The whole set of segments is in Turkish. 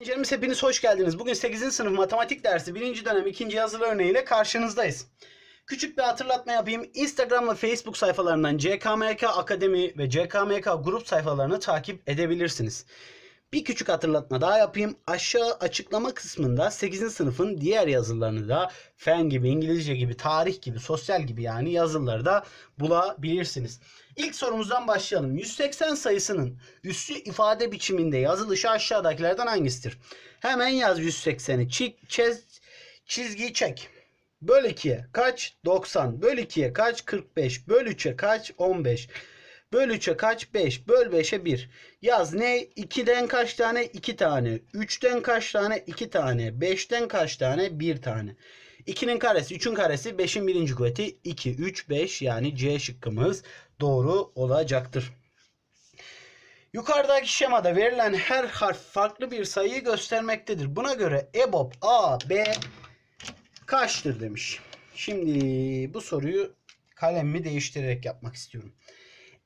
Öğrencilerimiz hepiniz hoş geldiniz. Bugün 8. sınıf matematik dersi 1. dönem 2. yazılı örneğiyle karşınızdayız. Küçük bir hatırlatma yapayım. Instagram ve Facebook sayfalarından CKMK Akademi ve CKMK grup sayfalarını takip edebilirsiniz. Bir küçük hatırlatma daha yapayım. Aşağı açıklama kısmında 8. sınıfın diğer yazılarını da fen gibi, İngilizce gibi, tarih gibi, sosyal gibi yani yazıları da bulabilirsiniz. İlk sorumuzdan başlayalım. 180 sayısının üssü ifade biçiminde yazılışı aşağıdakilerden hangisidir? Hemen yaz 180'i. çiz, çizgiyi çek. Böl 2'ye kaç? 90. Böl 2'ye kaç? 45. Böl 3'e kaç? 15. Böl 3'e kaç? 5. Böl 5'e 1. Yaz ne? 2'den kaç tane? 2 tane. 3'ten kaç tane? 2 tane. 5'ten kaç tane? 1 tane. 2'nin karesi, 3'ün karesi, 5'in birinci kuvveti 2, 3, 5 yani C şıkkımız doğru olacaktır. Yukarıdaki şemada verilen her harf farklı bir sayıyı göstermektedir. Buna göre EBOB A, B kaçtır demiş. Şimdi bu soruyu kalemimi değiştirerek yapmak istiyorum.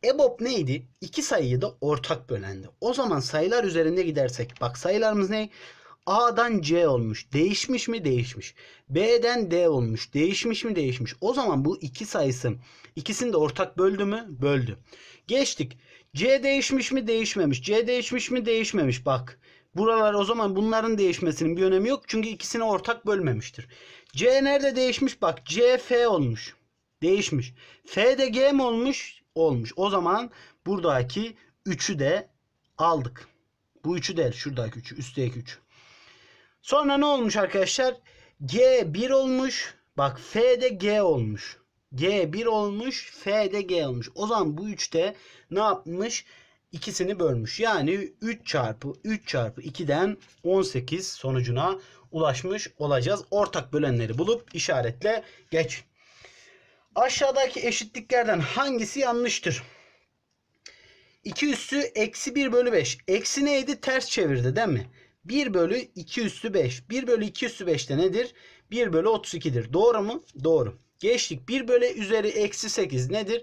EBOB neydi? İki sayıyı da ortak bölendi. O zaman sayılar üzerinde gidersek bak sayılarımız ne? A'dan C olmuş. Değişmiş mi? Değişmiş. B'den D olmuş. Değişmiş mi? Değişmiş. O zaman bu iki sayısı ikisini de ortak böldü mü? Böldü. Geçtik. C değişmiş mi? Değişmemiş. C değişmiş mi? Değişmemiş. Bak. Buralar o zaman bunların değişmesinin bir önemi yok. Çünkü ikisini ortak bölmemiştir. C nerede değişmiş? Bak C F olmuş. Değişmiş. F de G mi olmuş? Olmuş. O zaman buradaki 3'ü de aldık. Bu 3'ü de şuradaki 3'ü. Üstteki 3'ü. Sonra ne olmuş arkadaşlar? G1 olmuş. Bak F de G olmuş. G1 olmuş. F de G olmuş. O zaman bu 3'te ne yapmış? İkisini bölmüş. Yani 3 çarpı 3 çarpı 2'den 18 sonucuna ulaşmış olacağız. Ortak bölenleri bulup işaretle geç. Aşağıdaki eşitliklerden hangisi yanlıştır? 2 üssü eksi 1 bölü 5. Eksi neydi? Ters çevirdi değil mi? 1 bölü 2 üstü 5. 1 bölü 2 üstü 5 de nedir? 1 bölü 32'dir. Doğru mu? Doğru. Geçtik. 1 bölü üzeri eksi 8 nedir?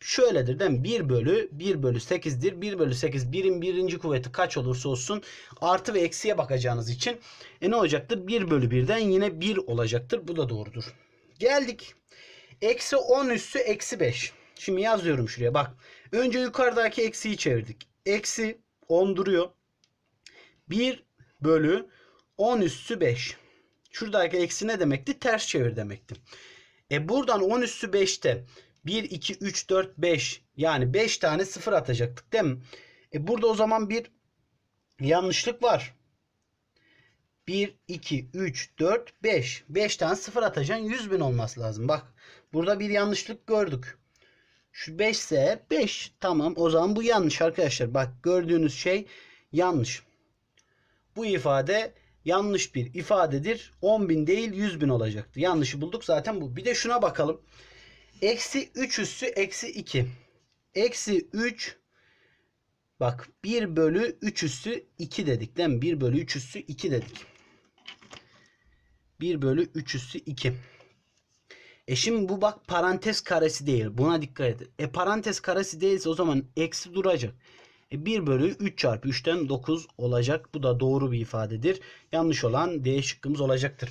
Şöyledir değil mi? 1 bölü 1 bölü 8'dir. 1 bölü 8 birin birinci kuvveti kaç olursa olsun artı ve eksiye bakacağınız için e ne olacaktır? 1 bölü 1'den yine 1 olacaktır. Bu da doğrudur. Geldik. Eksi 10 üstü eksi 5. Şimdi yazıyorum şuraya bak. Önce yukarıdaki eksiyi çevirdik. Eksi 10 duruyor. 1 bölü 10 üssü 5. Şuradaki eksi ne demekti? Ters çevir demekti. E buradan 10 üssü 5'te 1, 2, 3, 4, 5 yani 5 tane sıfır atacaktık değil mi? E burada o zaman bir yanlışlık var. 1, 2, 3, 4, 5. 5 tane sıfır atacaksın 100 bin olması lazım. Bak burada bir yanlışlık gördük. Şu 5 ise 5 tamam o zaman bu yanlış arkadaşlar. Bak gördüğünüz şey yanlış. Bu ifade yanlış bir ifadedir. bin değil bin olacaktı. Yanlışı bulduk zaten bu. Bir de şuna bakalım. Eksi 3 üssü eksi 2. Eksi 3 bak 1 bölü 3 üssü 2 dedik değil mi? 1 bölü 3 üssü 2 dedik. 1 bölü 3 üssü 2. E şimdi bu bak parantez karesi değil. Buna dikkat edin. E parantez karesi değilse o zaman eksi duracak. 1 e, bölü 3 çarpı 3'ten 9 olacak. Bu da doğru bir ifadedir. Yanlış olan D şıkkımız olacaktır.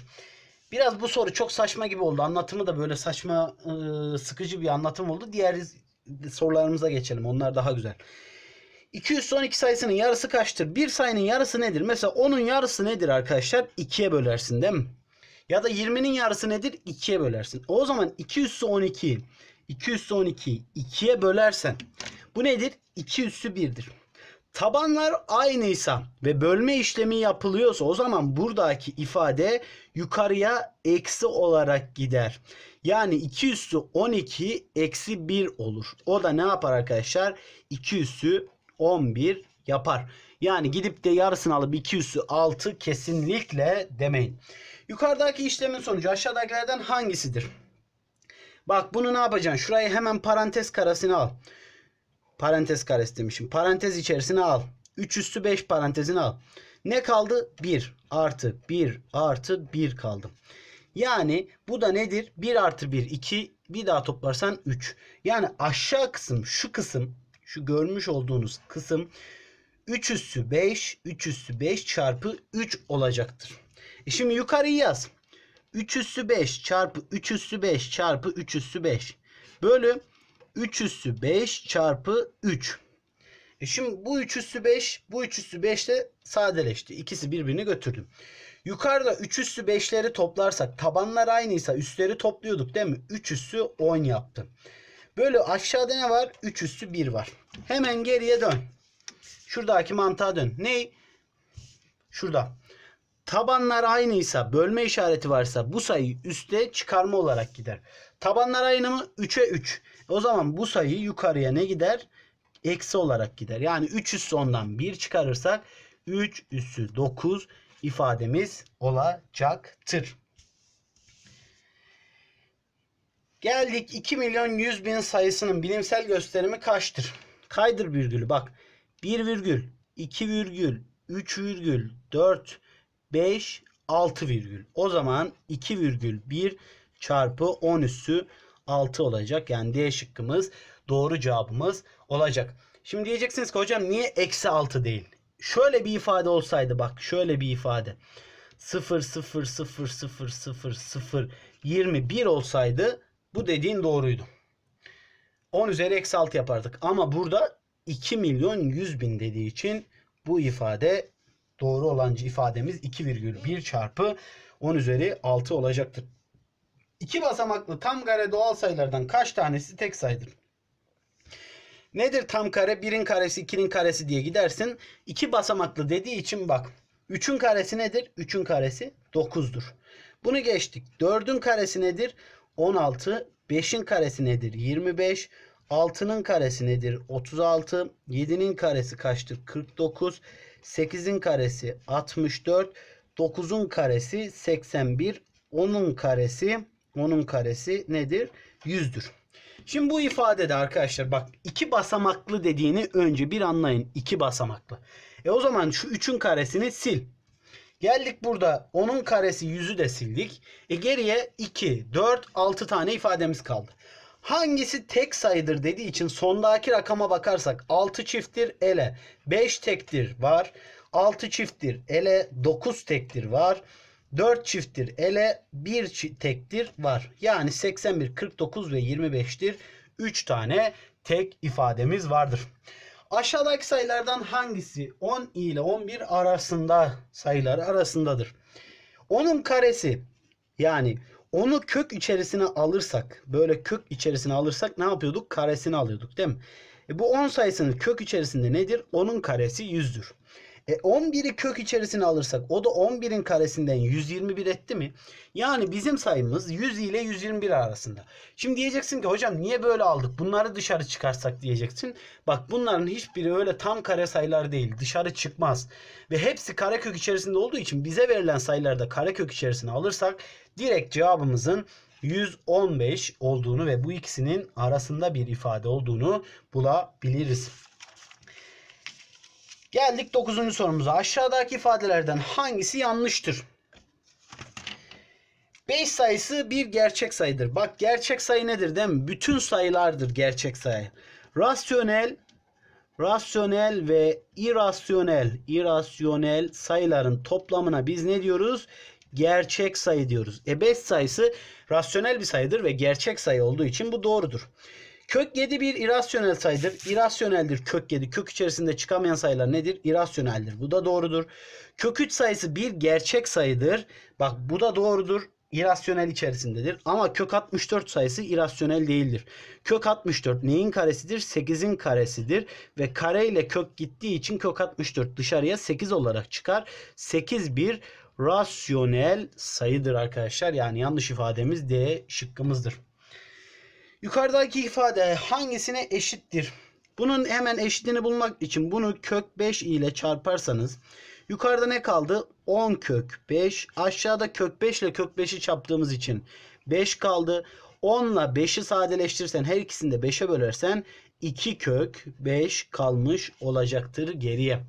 Biraz bu soru çok saçma gibi oldu. Anlatımı da böyle saçma e, sıkıcı bir anlatım oldu. Diğer sorularımıza geçelim. Onlar daha güzel. 212 sayısının yarısı kaçtır? Bir sayının yarısı nedir? Mesela 10'un yarısı nedir arkadaşlar? 2'ye bölersin değil mi? Ya da 20'nin yarısı nedir? 2'ye bölersin. O zaman 2 üssü 12, 2 üssü 12, 2'ye bölersen bu nedir? 2 üssü 1'dir. Tabanlar aynıysa ve bölme işlemi yapılıyorsa o zaman buradaki ifade yukarıya eksi olarak gider. Yani 2 üssü 12 eksi 1 olur. O da ne yapar arkadaşlar? 2 üssü 11 yapar. Yani gidip de yarısını alıp 2 üssü 6 kesinlikle demeyin. Yukarıdaki işlemin sonucu aşağıdakilerden hangisidir? Bak bunu ne yapacaksın? Şurayı hemen parantez karasına al. Parantez karesi demişim. Parantez içerisine al. 3 üstü 5 parantezini al. Ne kaldı? 1 artı 1 artı 1 kaldı. Yani bu da nedir? 1 artı 1 2 bir daha toplarsan 3. Yani aşağı kısım şu kısım şu görmüş olduğunuz kısım 3 üssü 5 3 üssü 5 çarpı 3 olacaktır. E şimdi yukarıyı yaz. 3 üssü 5 çarpı 3 üssü 5 çarpı 3 üssü 5 bölü 3 üssü 5 çarpı 3. E şimdi bu 3 üssü 5, bu 3 üssü 5 de sadeleşti. İkisi birbirini götürdüm. Yukarıda 3 üssü 5'leri toplarsak tabanlar aynıysa üstleri topluyorduk değil mi? 3 üssü 10 yaptı. Böyle aşağıda ne var? 3 üssü 1 var. Hemen geriye dön. Şuradaki mantığa dön. Ney? Şurada. Tabanlar aynıysa, bölme işareti varsa bu sayı üste çıkarma olarak gider. Tabanlar aynı mı? 3'e 3. O zaman bu sayı yukarıya ne gider? Eksi olarak gider. Yani 3 üssü ondan 1 çıkarırsak 3 üssü 9 ifademiz olacaktır. Geldik 2 milyon 100 bin sayısının bilimsel gösterimi kaçtır? Kaydır virgülü bak. 1 virgül, 2 virgül, 3 virgül, 4, 5, 6 virgül. O zaman 2 virgül 1 çarpı 10 üssü 6 olacak. Yani D şıkkımız doğru cevabımız olacak. Şimdi diyeceksiniz ki hocam niye eksi 6 değil? Şöyle bir ifade olsaydı bak şöyle bir ifade. 0 0 0 0 0 0 21 olsaydı bu dediğin doğruydu. 10 üzeri eksi 6 yapardık. Ama burada 2 milyon 100 bin dediği için bu ifade doğru olan ifademiz 2,1 çarpı 10 üzeri 6 olacaktır. İki basamaklı tam kare doğal sayılardan kaç tanesi tek sayıdır? Nedir tam kare? 1'in karesi 2'nin karesi diye gidersin. 2 basamaklı dediği için bak. 3'ün karesi nedir? 3'ün karesi 9'dur. Bunu geçtik. 4'ün karesi nedir? 16. 5'in karesi nedir? 25. 6'nın karesi nedir? 36. 7'nin karesi kaçtır? 49. 8'in karesi 64. 9'un karesi 81. 10'un karesi onun karesi nedir? 100'dür. Şimdi bu ifadede arkadaşlar bak iki basamaklı dediğini önce bir anlayın. iki basamaklı. E o zaman şu 3'ün karesini sil. Geldik burada 10'un karesi 100'ü de sildik. E geriye 2, 4, 6 tane ifademiz kaldı. Hangisi tek sayıdır dediği için sondaki rakama bakarsak 6 çifttir ele, 5 tektir var, 6 çifttir ele, 9 tektir var, 4 çifttir ele 1 tektir var. Yani 81, 49 ve 25'tir. 3 tane tek ifademiz vardır. Aşağıdaki sayılardan hangisi 10 ile 11 arasında sayılar arasındadır? 10'un karesi yani onu kök içerisine alırsak böyle kök içerisine alırsak ne yapıyorduk? Karesini alıyorduk değil mi? E bu 10 sayısının kök içerisinde nedir? 10'un karesi 100'dür. E 11'i kök içerisine alırsak o da 11'in karesinden 121 etti mi? Yani bizim sayımız 100 ile 121 arasında. Şimdi diyeceksin ki hocam niye böyle aldık? Bunları dışarı çıkarsak diyeceksin. Bak bunların hiçbiri öyle tam kare sayılar değil. Dışarı çıkmaz. Ve hepsi kare kök içerisinde olduğu için bize verilen sayılarda kare kök içerisine alırsak direkt cevabımızın 115 olduğunu ve bu ikisinin arasında bir ifade olduğunu bulabiliriz. Geldik 9. sorumuza. Aşağıdaki ifadelerden hangisi yanlıştır? 5 sayısı bir gerçek sayıdır. Bak gerçek sayı nedir değil mi? Bütün sayılardır gerçek sayı. Rasyonel, rasyonel ve irasyonel, irasyonel sayıların toplamına biz ne diyoruz? Gerçek sayı diyoruz. E 5 sayısı rasyonel bir sayıdır ve gerçek sayı olduğu için bu doğrudur. Kök 7 bir irasyonel sayıdır. İrasyoneldir kök 7. Kök içerisinde çıkamayan sayılar nedir? İrasyoneldir. Bu da doğrudur. Kök 3 sayısı bir gerçek sayıdır. Bak bu da doğrudur. İrasyonel içerisindedir. Ama kök 64 sayısı irasyonel değildir. Kök 64 neyin karesidir? 8'in karesidir. Ve kare ile kök gittiği için kök 64 dışarıya 8 olarak çıkar. 8 bir rasyonel sayıdır arkadaşlar. Yani yanlış ifademiz D şıkkımızdır. Yukarıdaki ifade hangisine eşittir? Bunun hemen eşitliğini bulmak için bunu kök 5 ile çarparsanız yukarıda ne kaldı? 10 kök 5. Aşağıda kök 5 ile kök 5'i çarptığımız için 5 kaldı. 10 ile 5'i sadeleştirsen her ikisini de 5'e bölersen 2 kök 5 kalmış olacaktır geriye.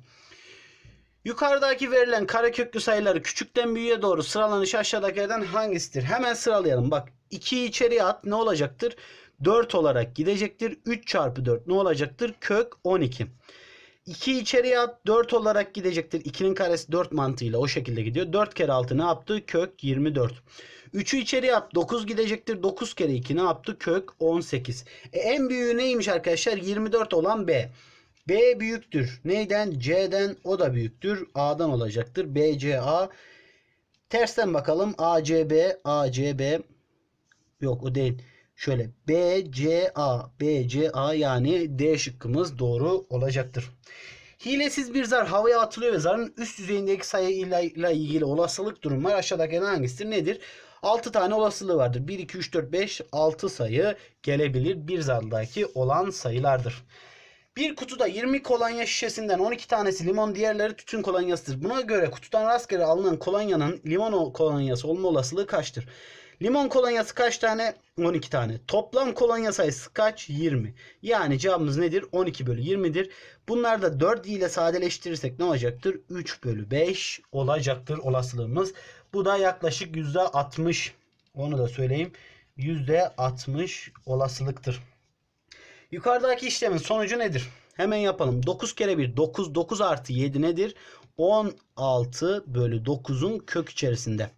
Yukarıdaki verilen kareköklü sayıları küçükten büyüğe doğru sıralanış aşağıdakilerden hangisidir? Hemen sıralayalım. Bak 2'yi içeriye at ne olacaktır? 4 olarak gidecektir. 3 çarpı 4 ne olacaktır? Kök 12. 2 içeriye at 4 olarak gidecektir. 2'nin karesi 4 mantığıyla o şekilde gidiyor. 4 kere 6 ne yaptı? Kök 24. 3'ü içeriye at 9 gidecektir. 9 kere 2 ne yaptı? Kök 18. E, en büyüğü neymiş arkadaşlar? 24 olan B. B büyüktür. Neyden? C'den o da büyüktür. A'dan olacaktır. B, C, A. Tersten bakalım. A, C, B. A, C, B. Yok o değil. Şöyle BCA BCA yani D şıkkımız doğru olacaktır. Hilesiz bir zar havaya atılıyor ve zarın üst yüzeyindeki sayıyla ilgili olasılık durumları aşağıdaki hangisidir? Nedir? 6 tane olasılığı vardır. 1, 2, 3, 4, 5, 6 sayı gelebilir bir zardaki olan sayılardır. Bir kutuda 20 kolonya şişesinden 12 tanesi limon diğerleri tütün kolonyasıdır. Buna göre kutudan rastgele alınan kolonyanın limon kolonyası olma olasılığı kaçtır? Limon kolonyası kaç tane? 12 tane. Toplam kolonya sayısı kaç? 20. Yani cevabımız nedir? 12 bölü 20'dir. Bunlar da 4 ile sadeleştirirsek ne olacaktır? 3 bölü 5 olacaktır olasılığımız. Bu da yaklaşık %60. Onu da söyleyeyim. %60 olasılıktır. Yukarıdaki işlemin sonucu nedir? Hemen yapalım. 9 kere 1 9. 9 artı 7 nedir? 16 bölü 9'un kök içerisinde.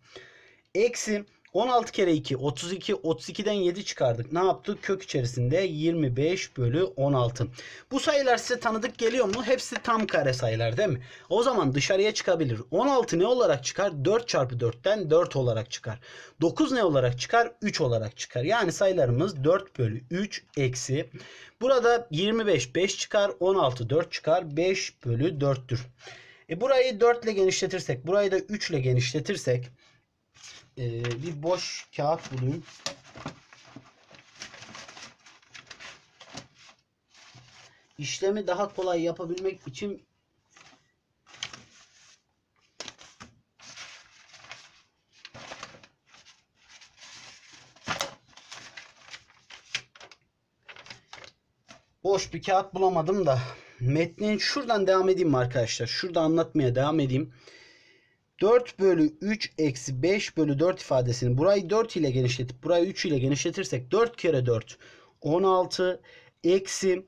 Eksi 16 kere 2 32 32'den 7 çıkardık. Ne yaptık? Kök içerisinde 25 bölü 16. Bu sayılar size tanıdık geliyor mu? Hepsi tam kare sayılar değil mi? O zaman dışarıya çıkabilir. 16 ne olarak çıkar? 4 çarpı 4'ten 4 olarak çıkar. 9 ne olarak çıkar? 3 olarak çıkar. Yani sayılarımız 4 bölü 3 eksi. Burada 25 5 çıkar. 16 4 çıkar. 5 bölü 4'tür. E burayı 4 ile genişletirsek, burayı da 3 ile genişletirsek e, bir boş kağıt bulayım. İşlemi daha kolay yapabilmek için boş bir kağıt bulamadım da metnin şuradan devam edeyim arkadaşlar? Şurada anlatmaya devam edeyim. 4 bölü 3 eksi 5 bölü 4 ifadesini burayı 4 ile genişletip burayı 3 ile genişletirsek 4 kere 4 16 eksi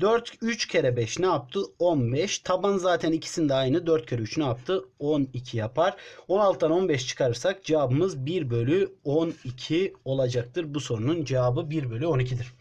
4 3 kere 5 ne yaptı? 15. Taban zaten ikisinde aynı. 4 kere 3 ne yaptı? 12 yapar. 16'dan 15 çıkarırsak cevabımız 1 bölü 12 olacaktır. Bu sorunun cevabı 1 bölü 12'dir.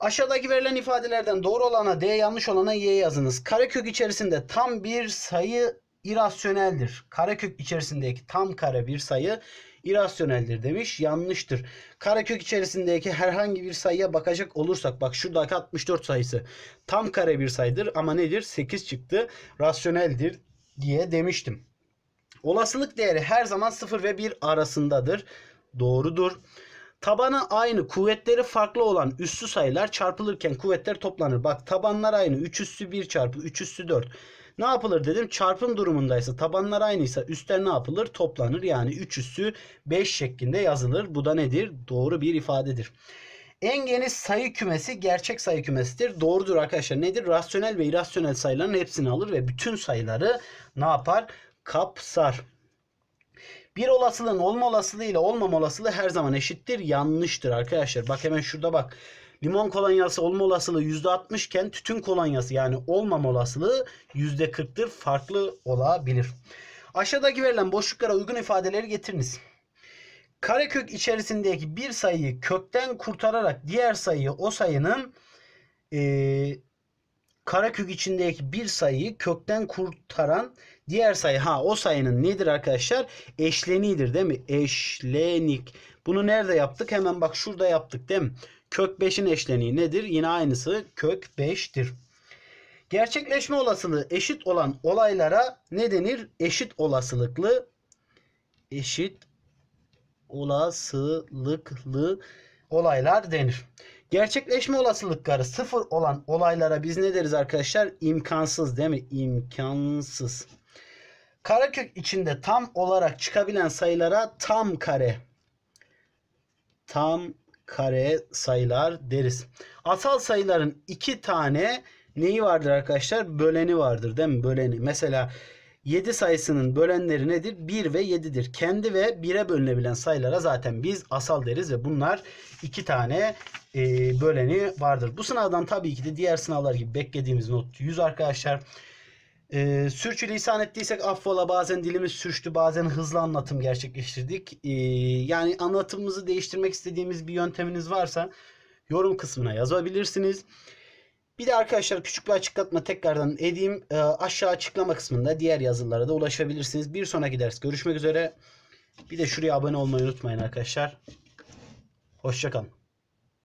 Aşağıdaki verilen ifadelerden doğru olana D yanlış olana Y yazınız. Karekök içerisinde tam bir sayı irasyoneldir. Karekök içerisindeki tam kare bir sayı irasyoneldir demiş. Yanlıştır. Karekök içerisindeki herhangi bir sayıya bakacak olursak bak şuradaki 64 sayısı tam kare bir sayıdır ama nedir? 8 çıktı. Rasyoneldir diye demiştim. Olasılık değeri her zaman 0 ve 1 arasındadır. Doğrudur. Tabanı aynı, kuvvetleri farklı olan üssü sayılar çarpılırken kuvvetler toplanır. Bak tabanlar aynı. 3 üssü 1 çarpı 3 üssü 4. Ne yapılır dedim? Çarpım durumundaysa tabanlar aynıysa üstler ne yapılır? Toplanır. Yani 3 üssü 5 şeklinde yazılır. Bu da nedir? Doğru bir ifadedir. En geniş sayı kümesi gerçek sayı kümesidir. Doğrudur arkadaşlar. Nedir? Rasyonel ve irrasyonel sayıların hepsini alır ve bütün sayıları ne yapar? Kapsar. Bir olasılığın olma olasılığı ile olmama olasılığı her zaman eşittir. Yanlıştır arkadaşlar. Bak hemen şurada bak. Limon kolonyası olma olasılığı %60 iken tütün kolonyası yani olmama olasılığı %40'tır. Farklı olabilir. Aşağıdaki verilen boşluklara uygun ifadeleri getiriniz. Karekök içerisindeki bir sayıyı kökten kurtararak diğer sayıyı o sayının e, karekök içindeki bir sayıyı kökten kurtaran diğer sayı ha o sayının nedir arkadaşlar? Eşleniğidir değil mi? Eşlenik. Bunu nerede yaptık? Hemen bak şurada yaptık değil mi? Kök 5'in eşleniği nedir? Yine aynısı kök 5'tir. Gerçekleşme olasılığı eşit olan olaylara ne denir? Eşit olasılıklı eşit olasılıklı olaylar denir. Gerçekleşme olasılıkları sıfır olan olaylara biz ne deriz arkadaşlar? İmkansız değil mi? İmkansız. Karekök içinde tam olarak çıkabilen sayılara tam kare. Tam kare sayılar deriz. Asal sayıların iki tane neyi vardır arkadaşlar? Böleni vardır değil mi? Böleni. Mesela 7 sayısının bölenleri nedir? 1 ve 7'dir. Kendi ve 1'e bölünebilen sayılara zaten biz asal deriz ve bunlar iki tane e, böleni vardır. Bu sınavdan tabii ki de diğer sınavlar gibi beklediğimiz not 100 arkadaşlar. E, ee, sürçülisan ettiysek affola bazen dilimiz sürçtü bazen hızlı anlatım gerçekleştirdik. E, yani anlatımımızı değiştirmek istediğimiz bir yönteminiz varsa yorum kısmına yazabilirsiniz. Bir de arkadaşlar küçük bir açıklatma tekrardan edeyim. E, aşağı açıklama kısmında diğer yazılara da ulaşabilirsiniz. Bir sonraki ders görüşmek üzere. Bir de şuraya abone olmayı unutmayın arkadaşlar. Hoşçakalın.